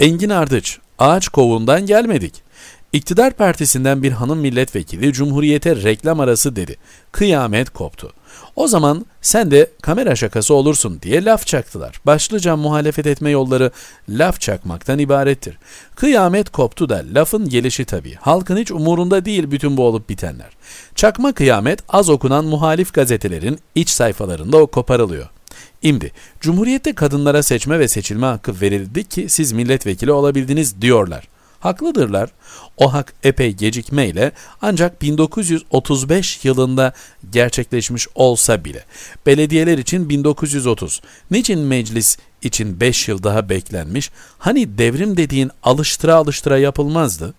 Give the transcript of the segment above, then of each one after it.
Engin Ardıç, ağaç kovundan gelmedik. İktidar partisinden bir hanım milletvekili Cumhuriyete reklam arası dedi. Kıyamet koptu. O zaman sen de kamera şakası olursun diye laf çaktılar. Başlıca muhalefet etme yolları laf çakmaktan ibarettir. Kıyamet koptu da lafın gelişi tabii. Halkın hiç umurunda değil bütün bu olup bitenler. Çakma kıyamet az okunan muhalif gazetelerin iç sayfalarında o koparılıyor. İmdi, Cumhuriyette kadınlara seçme ve seçilme hakkı verildi ki siz milletvekili olabildiniz diyorlar. Haklıdırlar. O hak epey gecikmeyle ancak 1935 yılında gerçekleşmiş olsa bile. Belediyeler için 1930. Niçin meclis için 5 yıl daha beklenmiş? Hani devrim dediğin alıştıra alıştıra yapılmazdı?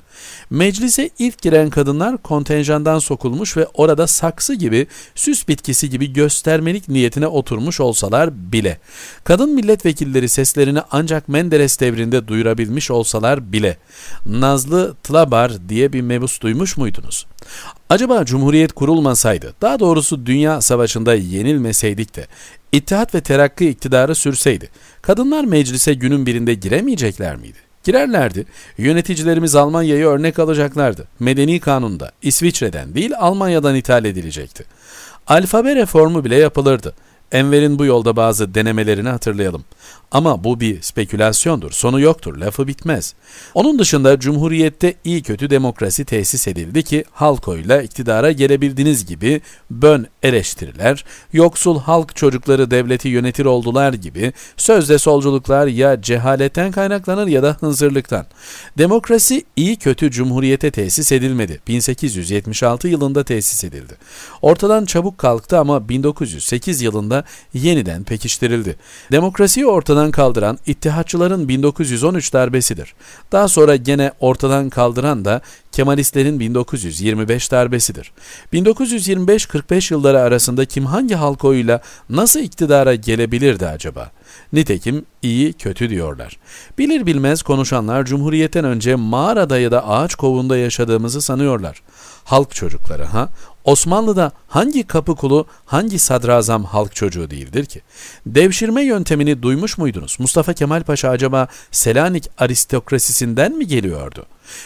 Meclise ilk giren kadınlar kontenjandan sokulmuş ve orada saksı gibi, süs bitkisi gibi göstermelik niyetine oturmuş olsalar bile, kadın milletvekilleri seslerini ancak Menderes devrinde duyurabilmiş olsalar bile, Nazlı Tlabar diye bir mebus duymuş muydunuz? Acaba Cumhuriyet kurulmasaydı, daha doğrusu Dünya Savaşı'nda yenilmeseydik de, İttihat ve Terakki iktidarı sürseydi, kadınlar meclise günün birinde giremeyecekler miydi? Girerlerdi. Yöneticilerimiz Almanya'yı örnek alacaklardı. Medeni kanunda İsviçre'den değil Almanya'dan ithal edilecekti. Alfabe reformu bile yapılırdı. Enver'in bu yolda bazı denemelerini hatırlayalım. Ama bu bir spekülasyondur, sonu yoktur, lafı bitmez. Onun dışında Cumhuriyet'te iyi kötü demokrasi tesis edildi ki halkoyla iktidara gelebildiğiniz gibi bön eleştiriler, yoksul halk çocukları devleti yönetir oldular gibi sözde solculuklar ya cehaletten kaynaklanır ya da hınzırlıktan. Demokrasi iyi kötü Cumhuriyet'e tesis edilmedi. 1876 yılında tesis edildi. Ortadan çabuk kalktı ama 1908 yılında yeniden pekiştirildi. Demokrasiyi ortadan ortadan kaldıran İttihatçıların 1913 darbesidir. Daha sonra gene ortadan kaldıran da Kemalistlerin 1925 darbesidir. 1925-45 yılları arasında kim hangi halk oyuyla nasıl iktidara gelebilirdi acaba? Nitekim iyi kötü diyorlar. Bilir bilmez konuşanlar Cumhuriyet'ten önce mağarada ya da ağaç kovunda yaşadığımızı sanıyorlar. Halk çocukları ha? Osmanlı'da hangi kapı kulu, hangi sadrazam halk çocuğu değildir ki? Devşirme yöntemini duymuş muydunuz? Mustafa Kemal Paşa acaba Selanik aristokrasisinden mi geliyordu?''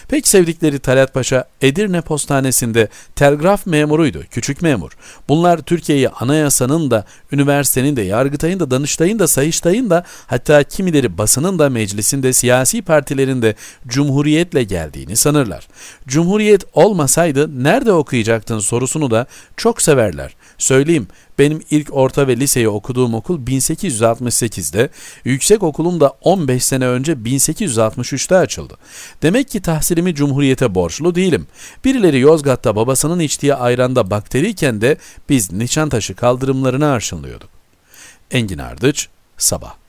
Pek sevdikleri Talat Paşa Edirne Postanesi'nde telgraf memuruydu, küçük memur. Bunlar Türkiye'yi anayasanın da, üniversitenin de, yargıtayın da, danıştayın da, sayıştayın da hatta kimileri basının da meclisinde, siyasi partilerinde cumhuriyetle geldiğini sanırlar. Cumhuriyet olmasaydı nerede okuyacaktın sorusunu da çok severler. Söyleyeyim benim ilk orta ve liseyi okuduğum okul 1868'de, yüksek okulum da 15 sene önce 1863'te açıldı. Demek ki tahsilimi Cumhuriyete borçlu değilim. Birileri Yozgat'ta babasının içtiği ayranda bakteriyken de biz Nişantaşı kaldırımlarını arşınlıyorduk. Engin Ardıç, Sabah